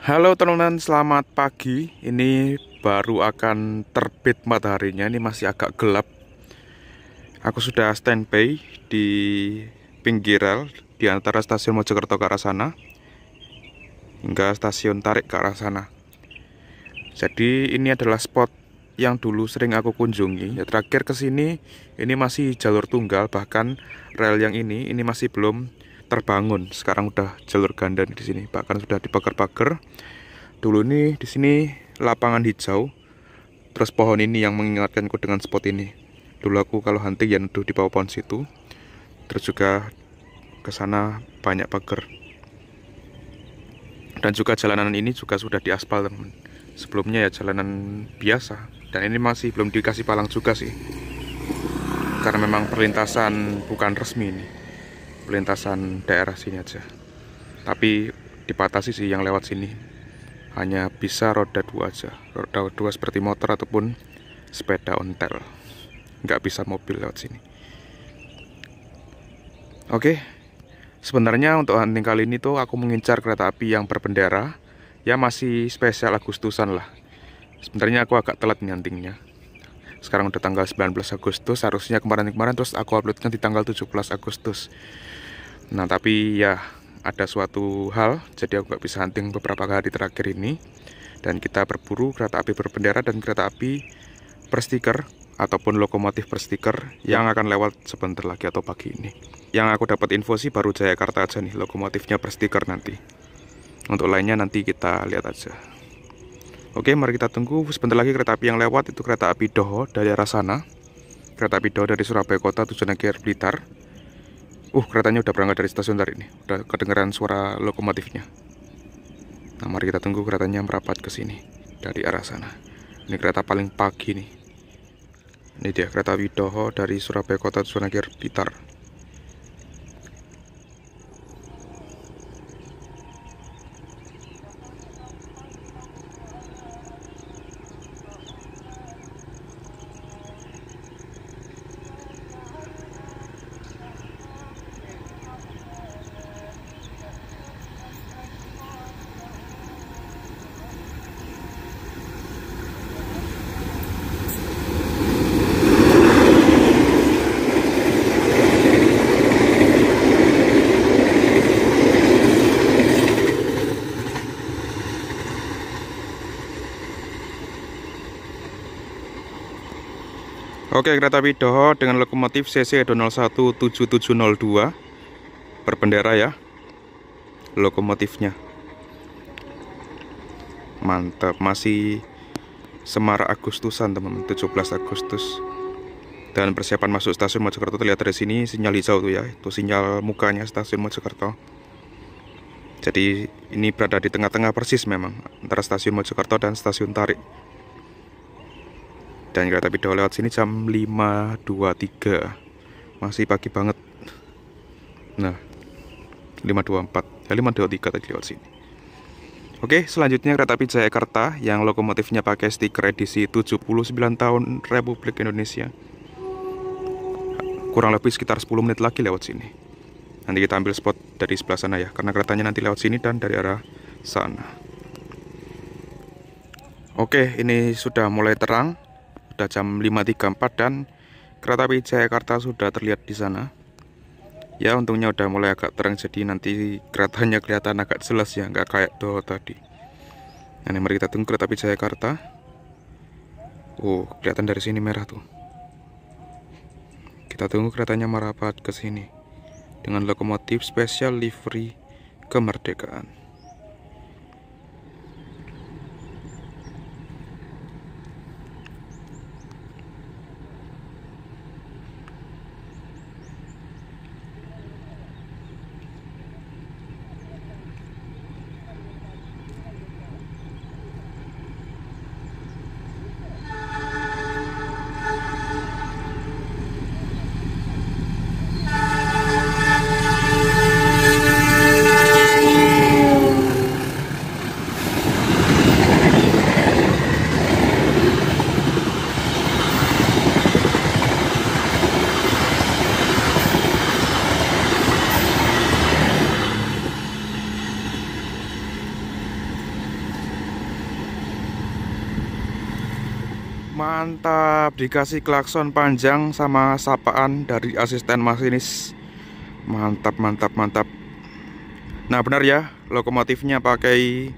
Halo teman-teman, selamat pagi. Ini baru akan terbit mataharinya. Ini masih agak gelap. Aku sudah standby di pinggir rel di antara stasiun Mojokerto ke arah sana hingga stasiun Tarik ke arah sana. Jadi ini adalah spot yang dulu sering aku kunjungi. Ya, terakhir ke sini ini masih jalur tunggal bahkan rel yang ini ini masih belum terbangun. Sekarang udah jalur ganda di sini, bahkan sudah dipagar-pagar. Dulu nih di sini lapangan hijau. Terus pohon ini yang mengingatkanku dengan spot ini. Dulu aku kalau hunting ya nuduh di bawah pohon situ. Terus juga ke sana banyak pagar. Dan juga jalanan ini juga sudah diaspal, teman. Sebelumnya ya jalanan biasa dan ini masih belum dikasih palang juga sih karena memang perlintasan bukan resmi ini lintasan daerah sini aja tapi dipatasi sih yang lewat sini hanya bisa roda dua aja roda dua seperti motor ataupun sepeda ontel nggak bisa mobil lewat sini oke sebenarnya untuk hunting kali ini tuh aku mengincar kereta api yang berbendera ya masih spesial Agustusan lah sebenarnya aku agak telat nih huntingnya sekarang udah tanggal 19 Agustus harusnya kemarin-kemarin terus aku uploadnya di tanggal 17 Agustus Nah tapi ya ada suatu hal jadi aku nggak bisa hunting beberapa hari terakhir ini dan kita berburu kereta api berbendera dan kereta api prestiker ataupun lokomotif prestiker yang akan lewat sebentar lagi atau pagi ini. Yang aku dapat info sih baru Jayakarta aja nih lokomotifnya prestiker nanti. Untuk lainnya nanti kita lihat aja. Oke, mari kita tunggu sebentar lagi kereta api yang lewat itu kereta api Doho dari arah sana. Kereta api Doho dari Surabaya Kota tujuan ke Blitar. Uh, keretanya udah berangkat dari stasiun tadi ini. Udah kedengeran suara lokomotifnya. Nah, mari kita tunggu keretanya merapat ke sini dari arah sana. Ini kereta paling pagi nih. Ini dia kereta Widoho dari Surabaya Kota Sunagir Pitar. Oke, kereta api Doho dengan lokomotif CC 017702 e berbendera ya lokomotifnya. Mantap, masih Semar Agustusan teman-teman, 17 Agustus. Dan persiapan masuk stasiun Mojokerto terlihat dari sini sinyal hijau tuh ya, itu sinyal mukanya stasiun Mojokerto. Jadi ini berada di tengah-tengah persis memang antara stasiun Mojokerto dan stasiun Tarik dan kereta api Dau lewat sini jam 5.23 masih pagi banget nah 5.24 ya 5.23 tadi lewat sini Oke, selanjutnya kereta api Jayakarta yang lokomotifnya pakai stiker edisi 79 tahun Republik Indonesia. Kurang lebih sekitar 10 menit lagi lewat sini. Nanti kita ambil spot dari sebelah sana ya, karena keretanya nanti lewat sini dan dari arah sana. Oke, ini sudah mulai terang sudah jam 5.34 dan kereta api Jakarta sudah terlihat di sana ya untungnya udah mulai agak terang jadi nanti keretanya kelihatan agak jelas ya nggak kayak dulu tadi nah ini mari kita tunggu kereta api Jakarta oh kelihatan dari sini merah tuh kita tunggu keretanya merapat ke sini dengan lokomotif spesial livery kemerdekaan Mantap, dikasih klakson panjang sama sapaan dari asisten masinis. Mantap, mantap, mantap. Nah, benar ya, lokomotifnya pakai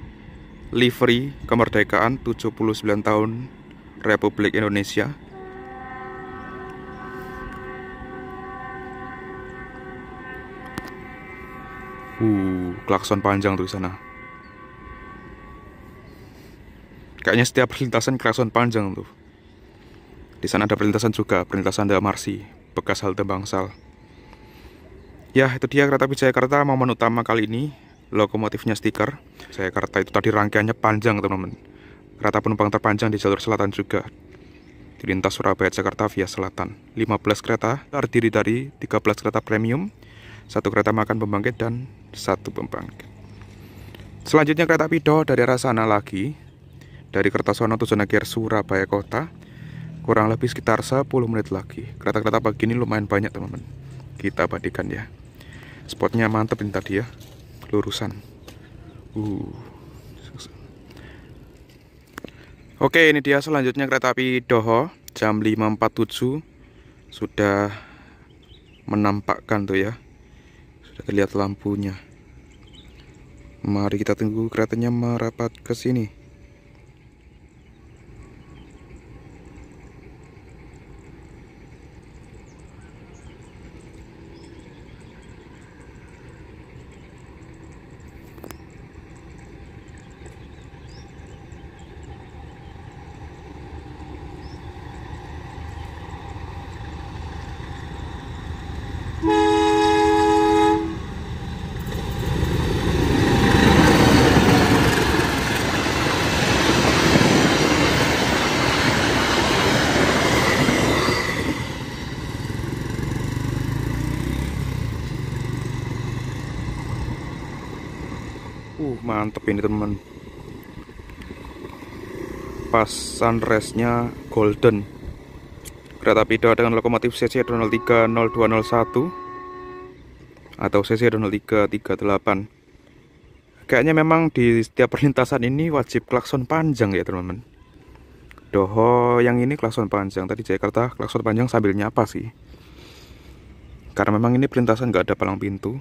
livery kemerdekaan 79 tahun Republik Indonesia. Uh, klakson panjang tuh sana. Kayaknya setiap perlintasan klakson panjang tuh. Di sana ada perlintasan juga, perlintasan Damarsi, bekas halte Bangsal. Ya, itu dia kereta api Jakarta momen utama kali ini. Lokomotifnya stiker. Jakarta itu tadi rangkaiannya panjang, teman-teman. Kereta penumpang terpanjang di jalur selatan juga. Dilintas Surabaya Jakarta via selatan. 15 kereta terdiri dari 13 kereta premium, satu kereta makan pembangkit dan satu pembangkit. Selanjutnya kereta api dari arah sana lagi. Dari Kertosono tujuan akhir Surabaya Kota kurang lebih sekitar 10 menit lagi kereta-kereta pagi ini lumayan banyak teman-teman kita abadikan ya spotnya mantep ini tadi ya lurusan uh. oke ini dia selanjutnya kereta api Doho jam 5.47 sudah menampakkan tuh ya sudah terlihat lampunya mari kita tunggu keretanya merapat ke sini mantep ini teman pas sunrise nya golden kereta api dengan lokomotif CC 030201 atau CC 0338 kayaknya memang di setiap perlintasan ini wajib klakson panjang ya teman-teman Doho yang ini klakson panjang tadi Jakarta klakson panjang sambil nyapa sih karena memang ini perlintasan nggak ada palang pintu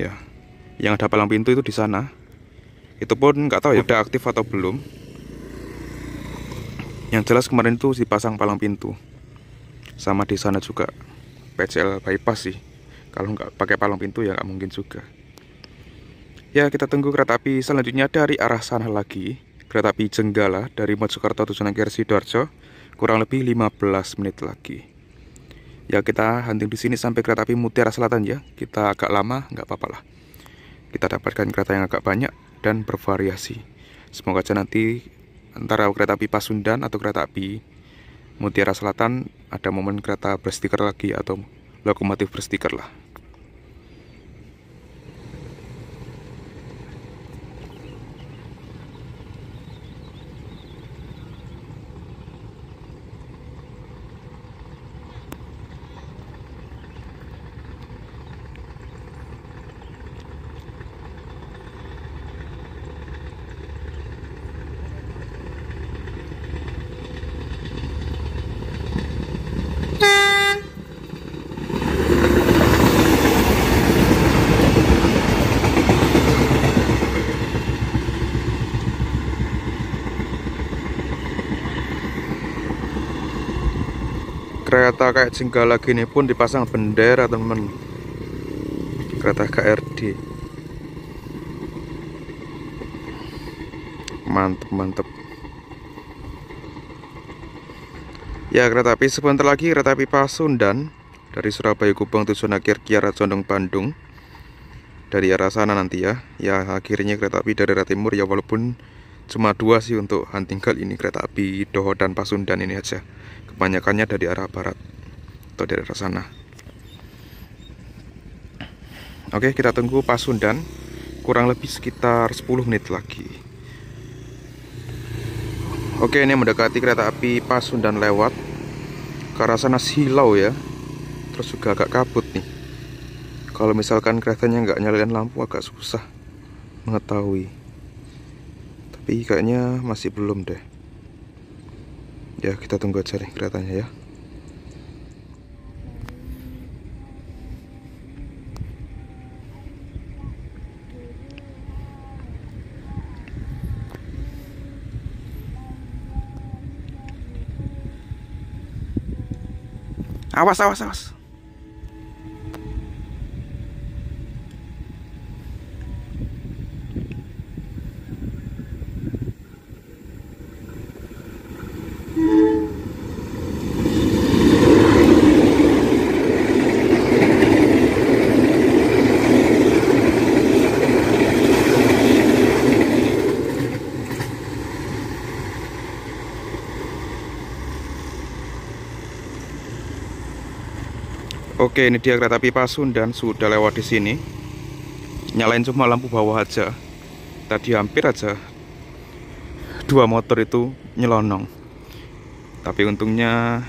ya yang ada palang pintu itu di sana itu pun nggak tahu ya udah aktif atau belum yang jelas kemarin itu dipasang palang pintu sama di sana juga PCL bypass sih kalau nggak pakai palang pintu ya nggak mungkin juga ya kita tunggu kereta api selanjutnya dari arah sana lagi kereta api Jenggala dari Mojokerto tujuan ke Sidoarjo kurang lebih 15 menit lagi ya kita hunting di sini sampai kereta api Mutiara Selatan ya kita agak lama nggak apa-apa lah kita dapatkan kereta yang agak banyak dan bervariasi. Semoga saja nanti antara kereta api Pasundan atau kereta api Mutiara Selatan ada momen kereta berstiker lagi atau lokomotif berstiker lah. kayak jenggala gini pun dipasang bendera ah, teman kereta KRD mantep mantep ya kereta api sebentar lagi kereta api Pasundan dari Surabaya Kupang tujuan akhir Kiara Condong Bandung dari arah sana nanti ya ya akhirnya kereta api dari arah timur ya walaupun cuma dua sih untuk hunting kali ini kereta api Doho dan Pasundan ini aja kebanyakannya dari arah barat atau dari arah sana. Oke, kita tunggu Pasundan kurang lebih sekitar 10 menit lagi. Oke, ini mendekati kereta api Pasundan lewat. Ke arah sana silau ya. Terus juga agak kabut nih. Kalau misalkan keretanya nggak nyalain lampu agak susah mengetahui. Tapi kayaknya masih belum deh. Ya, kita tunggu aja nih keretanya ya. Aguas, aguas, aguas. Oke, ini dia kereta api Pasundan sudah lewat di sini. Nyalain cuma lampu bawah aja. Tadi hampir aja dua motor itu nyelonong. Tapi untungnya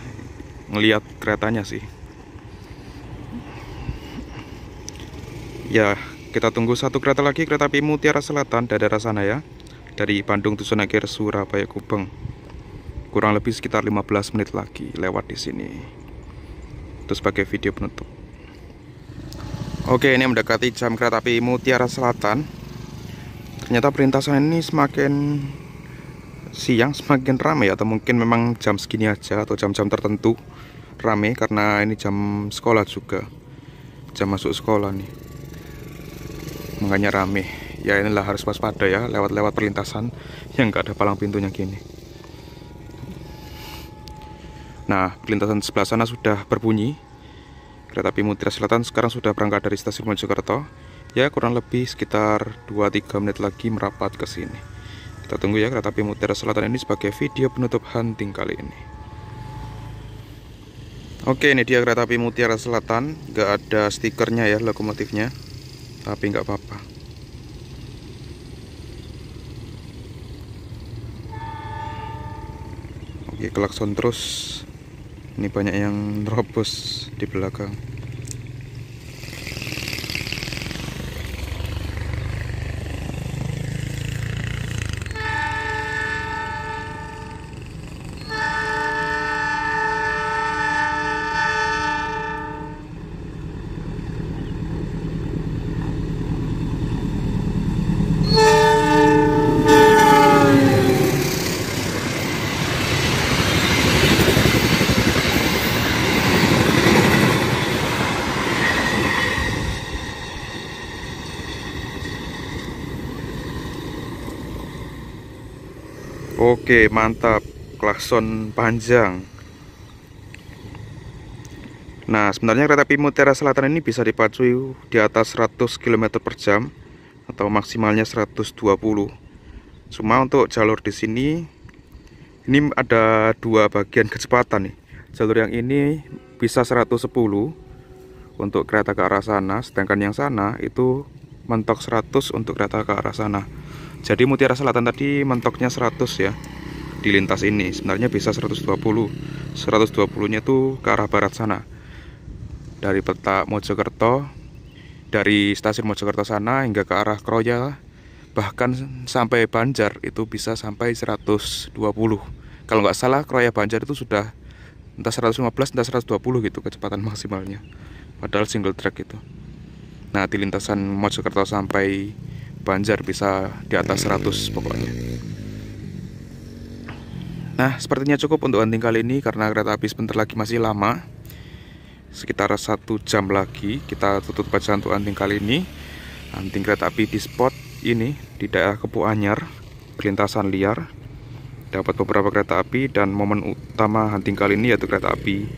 ngelihat keretanya sih. Ya, kita tunggu satu kereta lagi kereta api Mutiara Selatan dari arah sana ya. Dari Bandung Dusunagir Surabaya Kubeng. Kurang lebih sekitar 15 menit lagi lewat di sini terus sebagai video penutup oke ini mendekati jam kereta api Mutiara Selatan ternyata perintasan ini semakin siang semakin ramai atau mungkin memang jam segini aja atau jam-jam tertentu ramai karena ini jam sekolah juga jam masuk sekolah nih makanya ramai ya inilah harus waspada ya lewat-lewat perlintasan yang gak ada palang pintunya gini Nah, pelintasan sebelah sana sudah berbunyi. Kereta api Mutiara Selatan sekarang sudah berangkat dari stasiun Mojokerto. Ya, kurang lebih sekitar 2-3 menit lagi merapat ke sini. Kita tunggu ya kereta api Mutiara Selatan ini sebagai video penutup hunting kali ini. Oke, ini dia kereta api Mutiara Selatan. Gak ada stikernya ya lokomotifnya. Tapi nggak apa-apa. Oke, klakson terus ini banyak yang nerobos di belakang Oke mantap klakson panjang Nah sebenarnya kereta api Mutiara Selatan ini bisa dipacu di atas 100 km per jam Atau maksimalnya 120 Cuma untuk jalur di sini Ini ada dua bagian kecepatan nih Jalur yang ini bisa 110 Untuk kereta ke arah sana Sedangkan yang sana itu mentok 100 untuk kereta ke arah sana jadi mutiara selatan tadi mentoknya 100 ya di lintas ini sebenarnya bisa 120 120 nya tuh ke arah barat sana dari peta Mojokerto dari stasiun Mojokerto sana hingga ke arah Kroya bahkan sampai Banjar itu bisa sampai 120 kalau nggak salah Kroya Banjar itu sudah entah 115 entah 120 gitu kecepatan maksimalnya padahal single track itu nah di lintasan Mojokerto sampai Banjar bisa di atas 100 pokoknya Nah sepertinya cukup untuk hunting kali ini karena kereta api sebentar lagi masih lama Sekitar satu jam lagi kita tutup bacaan untuk hunting kali ini Hunting kereta api di spot ini di daerah Kepu Anyar Perlintasan liar Dapat beberapa kereta api dan momen utama hunting kali ini yaitu kereta api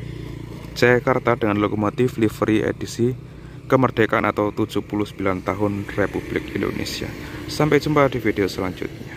Jakarta dengan lokomotif livery edisi kemerdekaan atau 79 tahun Republik Indonesia. Sampai jumpa di video selanjutnya.